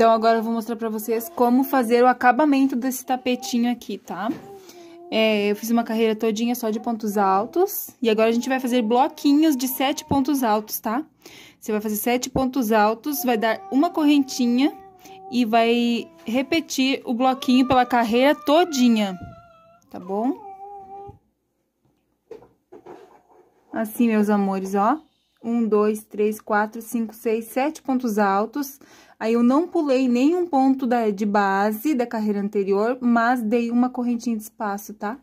Então, agora eu vou mostrar pra vocês como fazer o acabamento desse tapetinho aqui, tá? É, eu fiz uma carreira todinha só de pontos altos. E agora a gente vai fazer bloquinhos de sete pontos altos, tá? Você vai fazer sete pontos altos, vai dar uma correntinha e vai repetir o bloquinho pela carreira todinha, tá bom? Assim, meus amores, ó um, dois, três, quatro, cinco, seis, sete pontos altos. Aí, eu não pulei nenhum ponto da, de base da carreira anterior, mas dei uma correntinha de espaço, tá?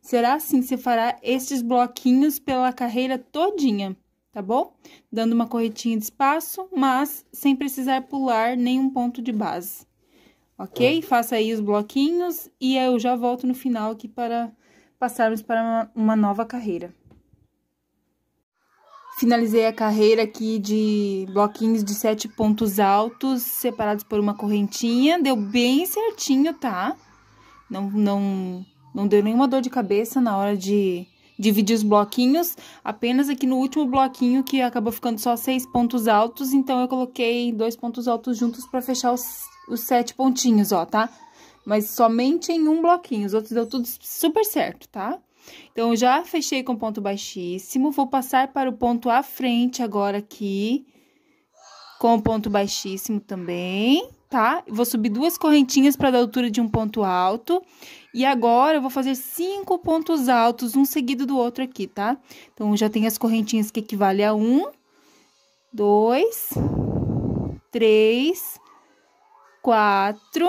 Será assim, você fará estes bloquinhos pela carreira todinha, tá bom? Dando uma corretinha de espaço, mas sem precisar pular nenhum ponto de base. Ok? É. Faça aí os bloquinhos e eu já volto no final aqui para passarmos para uma, uma nova carreira. Finalizei a carreira aqui de bloquinhos de sete pontos altos, separados por uma correntinha. Deu bem certinho, tá? Não, não, não deu nenhuma dor de cabeça na hora de dividir os bloquinhos. Apenas aqui no último bloquinho, que acabou ficando só seis pontos altos. Então, eu coloquei dois pontos altos juntos para fechar os, os sete pontinhos, ó, tá? Mas somente em um bloquinho. Os outros deu tudo super certo, tá? Então, eu já fechei com ponto baixíssimo, vou passar para o ponto à frente agora aqui, com ponto baixíssimo também, tá? Vou subir duas correntinhas para dar altura de um ponto alto. E agora, eu vou fazer cinco pontos altos, um seguido do outro aqui, tá? Então, já tem as correntinhas que equivale a um, dois, três, quatro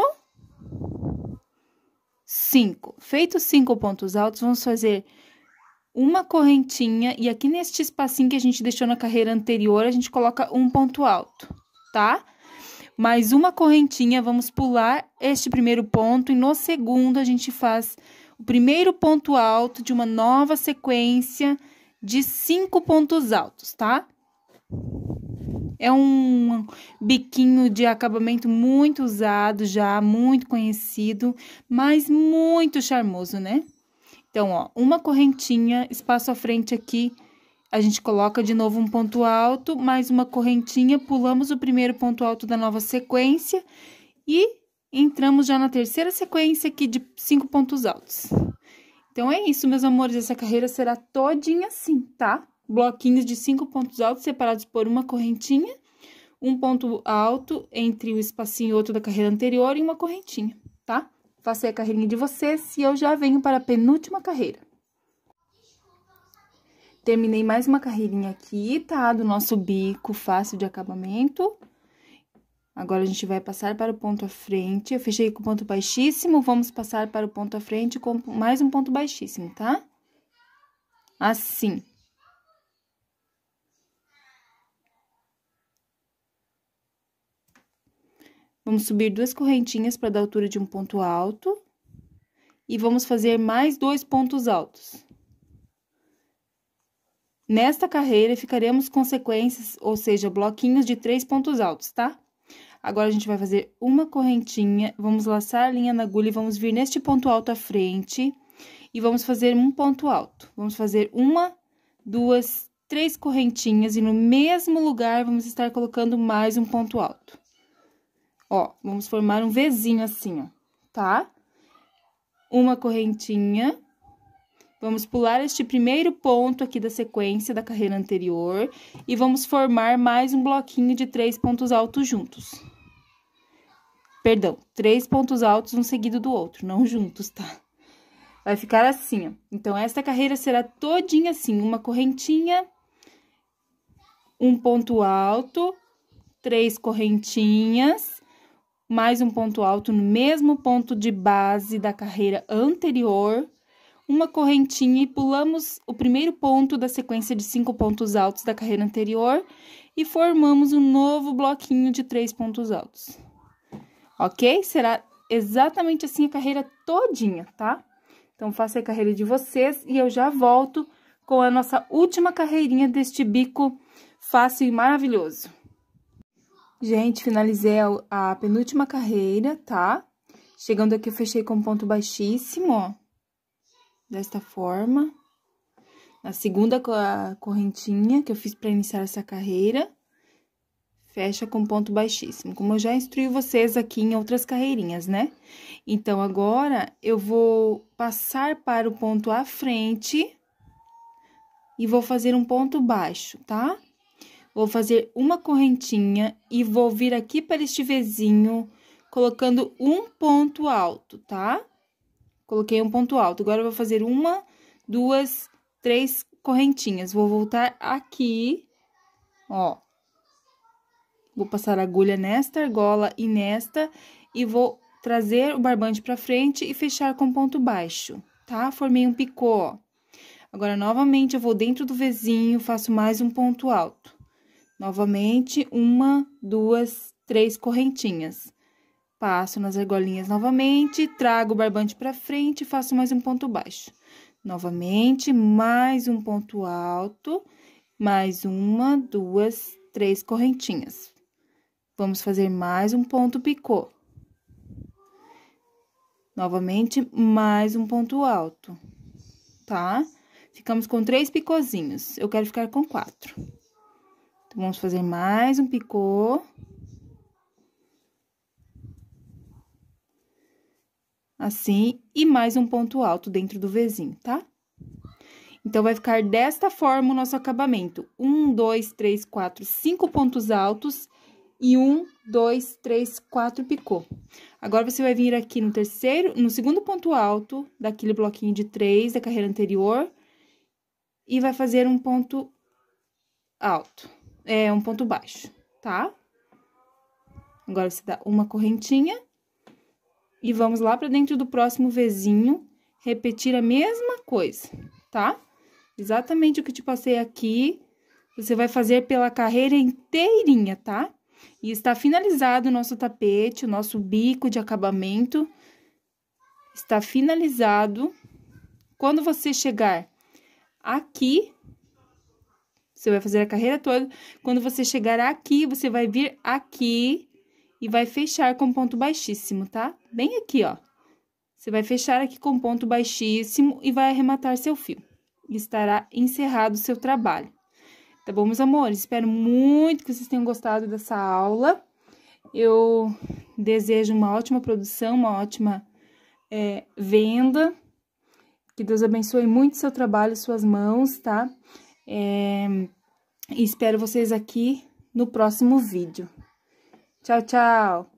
5. Feitos cinco pontos altos, vamos fazer uma correntinha e aqui neste espacinho que a gente deixou na carreira anterior, a gente coloca um ponto alto, tá? Mais uma correntinha, vamos pular este primeiro ponto e no segundo a gente faz o primeiro ponto alto de uma nova sequência de cinco pontos altos, tá? É um biquinho de acabamento muito usado já, muito conhecido, mas muito charmoso, né? Então, ó, uma correntinha, espaço à frente aqui, a gente coloca de novo um ponto alto, mais uma correntinha, pulamos o primeiro ponto alto da nova sequência e entramos já na terceira sequência aqui de cinco pontos altos. Então, é isso, meus amores, essa carreira será todinha assim, tá? bloquinhos de cinco pontos altos separados por uma correntinha, um ponto alto entre o espacinho e outro da carreira anterior e uma correntinha, tá? Passei a carreirinha de vocês e eu já venho para a penúltima carreira. Terminei mais uma carreirinha aqui, tá? Do nosso bico fácil de acabamento. Agora, a gente vai passar para o ponto à frente. Eu fechei com ponto baixíssimo, vamos passar para o ponto à frente com mais um ponto baixíssimo, tá? Assim. Vamos subir duas correntinhas para dar altura de um ponto alto. E vamos fazer mais dois pontos altos. Nesta carreira, ficaremos com sequências, ou seja, bloquinhos de três pontos altos, tá? Agora, a gente vai fazer uma correntinha, vamos laçar a linha na agulha e vamos vir neste ponto alto à frente. E vamos fazer um ponto alto. Vamos fazer uma, duas, três correntinhas e no mesmo lugar, vamos estar colocando mais um ponto alto. Ó, vamos formar um Vzinho assim, ó, tá? Uma correntinha. Vamos pular este primeiro ponto aqui da sequência da carreira anterior e vamos formar mais um bloquinho de três pontos altos juntos. Perdão, três pontos altos um seguido do outro, não juntos, tá? Vai ficar assim, ó. Então, esta carreira será todinha assim, uma correntinha, um ponto alto, três correntinhas mais um ponto alto no mesmo ponto de base da carreira anterior, uma correntinha e pulamos o primeiro ponto da sequência de cinco pontos altos da carreira anterior e formamos um novo bloquinho de três pontos altos. Ok? Será exatamente assim a carreira todinha, tá? Então, faça a carreira de vocês e eu já volto com a nossa última carreirinha deste bico fácil e maravilhoso. Gente, finalizei a, a penúltima carreira, tá? Chegando aqui, eu fechei com ponto baixíssimo, ó. Desta forma. Na segunda correntinha que eu fiz para iniciar essa carreira, fecha com ponto baixíssimo. Como eu já instruí vocês aqui em outras carreirinhas, né? Então, agora, eu vou passar para o ponto à frente e vou fazer um ponto baixo, tá? Tá? Vou fazer uma correntinha e vou vir aqui para este vizinho, colocando um ponto alto, tá? Coloquei um ponto alto. Agora, eu vou fazer uma, duas, três correntinhas. Vou voltar aqui, ó. Vou passar a agulha nesta argola e nesta e vou trazer o barbante para frente e fechar com ponto baixo, tá? Formei um picô, ó. Agora, novamente, eu vou dentro do vizinho, faço mais um ponto alto. Novamente, uma, duas, três correntinhas. Passo nas argolinhas novamente, trago o barbante para frente e faço mais um ponto baixo. Novamente, mais um ponto alto, mais uma, duas, três correntinhas. Vamos fazer mais um ponto picô. Novamente, mais um ponto alto, tá? Ficamos com três picôzinhos, eu quero ficar com quatro. Então, vamos fazer mais um picô. Assim, e mais um ponto alto dentro do vizinho, tá? Então, vai ficar desta forma o nosso acabamento. Um, dois, três, quatro, cinco pontos altos e um, dois, três, quatro picô. Agora, você vai vir aqui no terceiro, no segundo ponto alto daquele bloquinho de três da carreira anterior e vai fazer um ponto alto é, um ponto baixo, tá? Agora, você dá uma correntinha e vamos lá para dentro do próximo vizinho repetir a mesma coisa, tá? Exatamente o que te passei aqui, você vai fazer pela carreira inteirinha, tá? E está finalizado o nosso tapete, o nosso bico de acabamento. Está finalizado. Quando você chegar aqui, você vai fazer a carreira toda. Quando você chegar aqui, você vai vir aqui e vai fechar com ponto baixíssimo, tá? Bem aqui, ó. Você vai fechar aqui com ponto baixíssimo e vai arrematar seu fio. E estará encerrado o seu trabalho. Tá bom, meus amores? Espero muito que vocês tenham gostado dessa aula. Eu desejo uma ótima produção, uma ótima é, venda. Que Deus abençoe muito seu trabalho, suas mãos, tá? É, espero vocês aqui no próximo vídeo. Tchau, tchau!